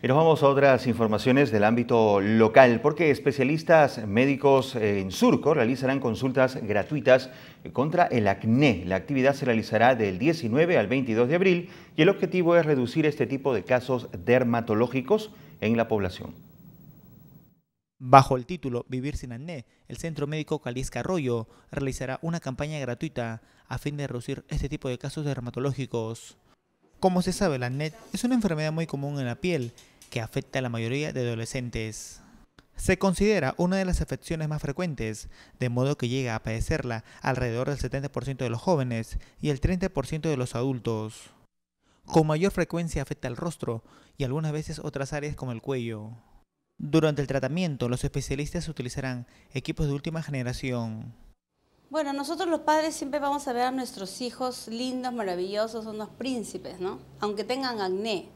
Y nos vamos a otras informaciones del ámbito local, porque especialistas médicos eh, en Surco realizarán consultas gratuitas contra el acné. La actividad se realizará del 19 al 22 de abril y el objetivo es reducir este tipo de casos dermatológicos en la población. Bajo el título Vivir sin acné, el Centro Médico Calisca Arroyo realizará una campaña gratuita a fin de reducir este tipo de casos dermatológicos. Como se sabe, el acné es una enfermedad muy común en la piel que afecta a la mayoría de adolescentes. Se considera una de las afecciones más frecuentes, de modo que llega a padecerla alrededor del 70% de los jóvenes y el 30% de los adultos. Con mayor frecuencia afecta al rostro y algunas veces otras áreas como el cuello. Durante el tratamiento, los especialistas utilizarán equipos de última generación. Bueno, nosotros los padres siempre vamos a ver a nuestros hijos lindos, maravillosos, son unos príncipes, ¿no? Aunque tengan acné,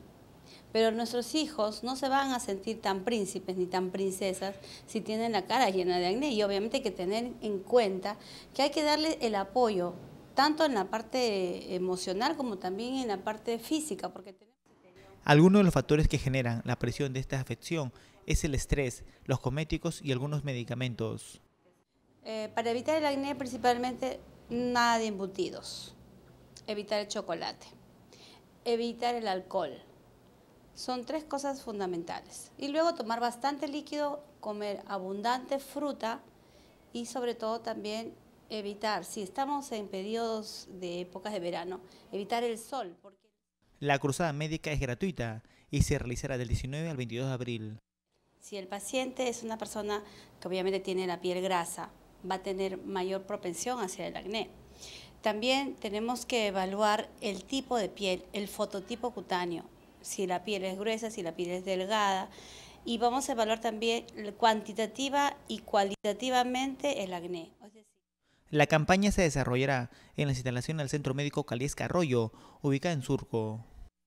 pero nuestros hijos no se van a sentir tan príncipes ni tan princesas si tienen la cara llena de acné. Y obviamente hay que tener en cuenta que hay que darle el apoyo, tanto en la parte emocional como también en la parte física. Porque tenemos... Algunos de los factores que generan la presión de esta afección es el estrés, los cométicos y algunos medicamentos. Eh, para evitar el acné principalmente nada de embutidos, evitar el chocolate, evitar el alcohol, son tres cosas fundamentales. Y luego tomar bastante líquido, comer abundante fruta y sobre todo también evitar, si estamos en periodos de épocas de verano, evitar el sol. La cruzada médica es gratuita y se realizará del 19 al 22 de abril. Si el paciente es una persona que obviamente tiene la piel grasa, va a tener mayor propensión hacia el acné. También tenemos que evaluar el tipo de piel, el fototipo cutáneo, si la piel es gruesa, si la piel es delgada. Y vamos a evaluar también cuantitativa y cualitativamente el acné. La campaña se desarrollará en la instalación del Centro Médico Caliesca Arroyo, ubicada en Surco.